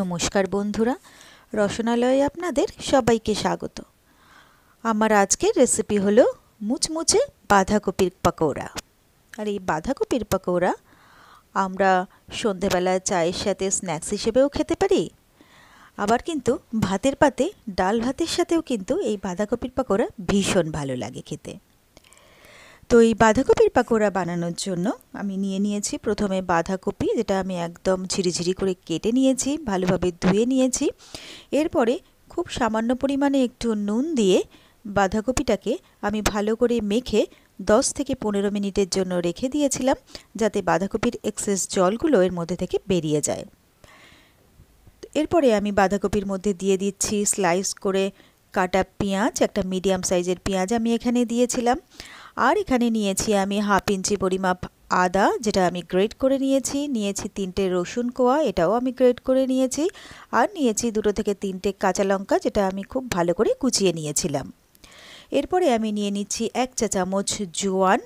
নমস্কার বন্ধুরা রসনালয়ে আপনাদের সবাইকে স্বাগত আমার আজকের রেসিপি হলো মুচমুচে বাঁধাকপির পাকোড়া আর এই বাঁধাকপির পাকোড়া আমরা সন্ধেবেলা চায়ের সাথে স্ন্যাক্স হিসেবেও খেতে পারি আবার কিন্তু ভাতের পাতে ডাল ভাতের সাথেও কিন্তু এই বাঁধাকপির পাকোড়া ভীষণ ভালো লাগে খেতে তো এই বাঁধাকপির পাকোড়া বানানোর জন্য আমি নিয়ে নিয়েছি প্রথমে বাঁধাকপি যেটা আমি একদম ঝিরিঝিরি করে কেটে নিয়েছি ভালোভাবে ধুয়ে নিয়েছি এরপরে খুব সামান্য পরিমাণে একটু নুন দিয়ে বাঁধাকপিটাকে আমি ভালো করে মেখে 10 থেকে পনেরো মিনিটের জন্য রেখে দিয়েছিলাম যাতে বাঁধাকপির এক্সেস জলগুলো এর মধ্যে থেকে বেরিয়ে যায় এরপরে আমি বাঁধাকপির মধ্যে দিয়ে দিচ্ছি স্লাইস করে কাটা পেঁয়াজ একটা মিডিয়াম সাইজের পেঁয়াজ আমি এখানে দিয়েছিলাম আর এখানে নিয়েছি আমি হাফ ইঞ্চি পরিমাপ আদা যেটা আমি গ্রেড করে নিয়েছি নিয়েছি তিনটে রসুন কোয়া এটাও আমি গ্রেড করে নিয়েছি আর নিয়েছি দুটো থেকে তিনটে কাঁচা লঙ্কা যেটা আমি খুব ভালো করে কুচিয়ে নিয়েছিলাম এরপরে আমি নিয়ে নিচ্ছি এক চা চামচ জোয়ান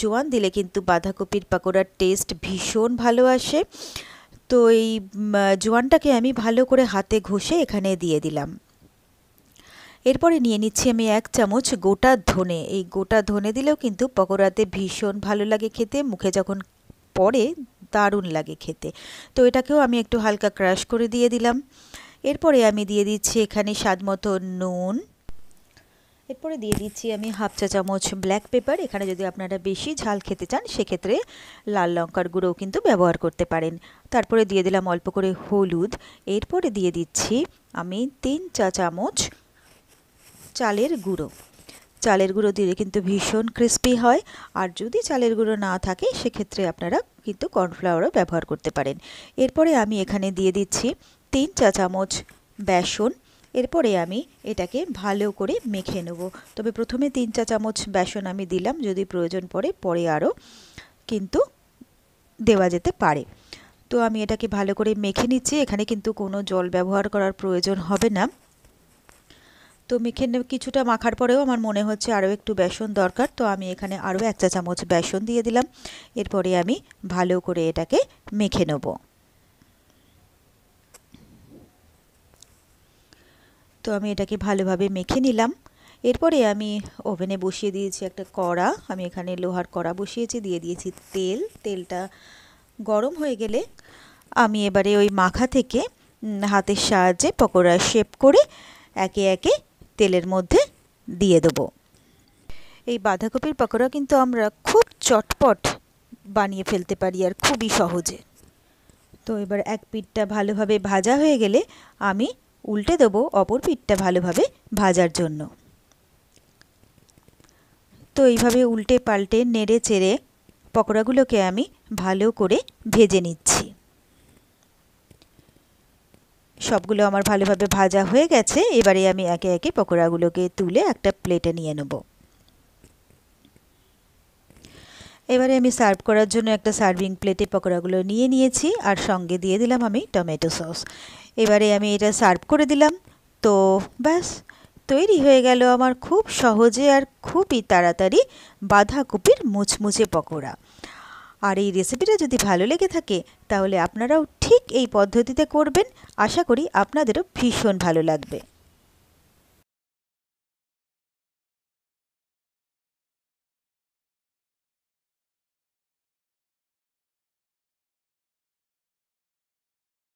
জোয়ান দিলে কিন্তু বাঁধাকপির পাকোড়ার টেস্ট ভীষণ ভালো আসে তো এই জোয়ানটাকে আমি ভালো করে হাতে ঘষে এখানে দিয়ে দিলাম এরপরে নিয়ে নিচ্ছি আমি এক চামচ গোটা ধনে এই গোটা ধনে দিলেও কিন্তু পকোড়াতে ভীষণ ভালো লাগে খেতে মুখে যখন পরে দারুণ লাগে খেতে তো এটাকেও আমি একটু হালকা ক্রাশ করে দিয়ে দিলাম এরপরে আমি দিয়ে দিচ্ছি এখানে স্বাদ মতো নুন এরপরে দিয়ে দিচ্ছি আমি হাফ চা চামচ ব্ল্যাক পেপার এখানে যদি আপনারা বেশি ঝাল খেতে চান সেক্ষেত্রে লাল লঙ্কার গুঁড়োও কিন্তু ব্যবহার করতে পারেন তারপরে দিয়ে দিলাম অল্প করে হলুদ এরপরে দিয়ে দিচ্ছি আমি তিন চা চামচ চালের গুঁড়ো চালের গুঁড়ো দিলে কিন্তু ভীষণ ক্রিস্পি হয় আর যদি চালের গুঁড়ো না থাকে সেক্ষেত্রে আপনারা কিন্তু কর্নফ্লাওয়ারও ব্যবহার করতে পারেন এরপরে আমি এখানে দিয়ে দিচ্ছি তিন চা চামচ বেসন এরপরে আমি এটাকে ভালো করে মেখে নেব তবে প্রথমে তিন চা চামচ বেসন আমি দিলাম যদি প্রয়োজন পড়ে পরে আরও কিন্তু দেওয়া যেতে পারে তো আমি এটাকে ভালো করে মেখে নিচ্ছি এখানে কিন্তু কোনো জল ব্যবহার করার প্রয়োজন হবে না তো মেখে কিছুটা মাখার পরেও আমার মনে হচ্ছে আরও একটু বেসন দরকার তো আমি এখানে আরও এক চা চামচ বেসন দিয়ে দিলাম এরপরে আমি ভালো করে এটাকে মেখে নেব তো আমি এটাকে ভালোভাবে মেখে নিলাম এরপরে আমি ওভেনে বসিয়ে দিয়েছি একটা কড়া আমি এখানে লোহার কড়া বসিয়েছি দিয়ে দিয়েছি তেল তেলটা গরম হয়ে গেলে আমি এবারে ওই মাখা থেকে হাতের সাহায্যে পকোড়া শেপ করে একে একে তেলের মধ্যে দিয়ে দেবো এই বাঁধাকপির পকোড়া কিন্তু আমরা খুব চটপট বানিয়ে ফেলতে পারি আর খুবই সহজে তো এবার এক পিঠটা ভালোভাবে ভাজা হয়ে গেলে আমি উল্টে দেবো অপর পিঠটা ভালোভাবে ভাজার জন্য তো এইভাবে উল্টে পাল্টে নেড়ে চেড়ে পকোড়াগুলোকে আমি ভালো করে ভেজে নিচ্ছি সবগুলো আমার ভালোভাবে ভাজা হয়ে গেছে এবারে আমি একে একে পকোড়াগুলোকে তুলে একটা প্লেটে নিয়ে নেব এবারে আমি সার্ভ করার জন্য একটা সার্ভিং প্লেটে পকোড়াগুলো নিয়ে নিয়েছি আর সঙ্গে দিয়ে দিলাম আমি টমেটো সস এবারে আমি এটা সার্ভ করে দিলাম তো ব্যাস তৈরি হয়ে গেল আমার খুব সহজে আর খুবই তাড়াতাড়ি বাঁধাকপির মুচমুচে পকোড়া আর এই রেসিপিটা যদি ভালো লেগে থাকে তাহলে আপনারাও ঠিক এই পদ্ধতিতে করবেন আশা করি আপনাদেরও ভীষণ ভালো লাগবে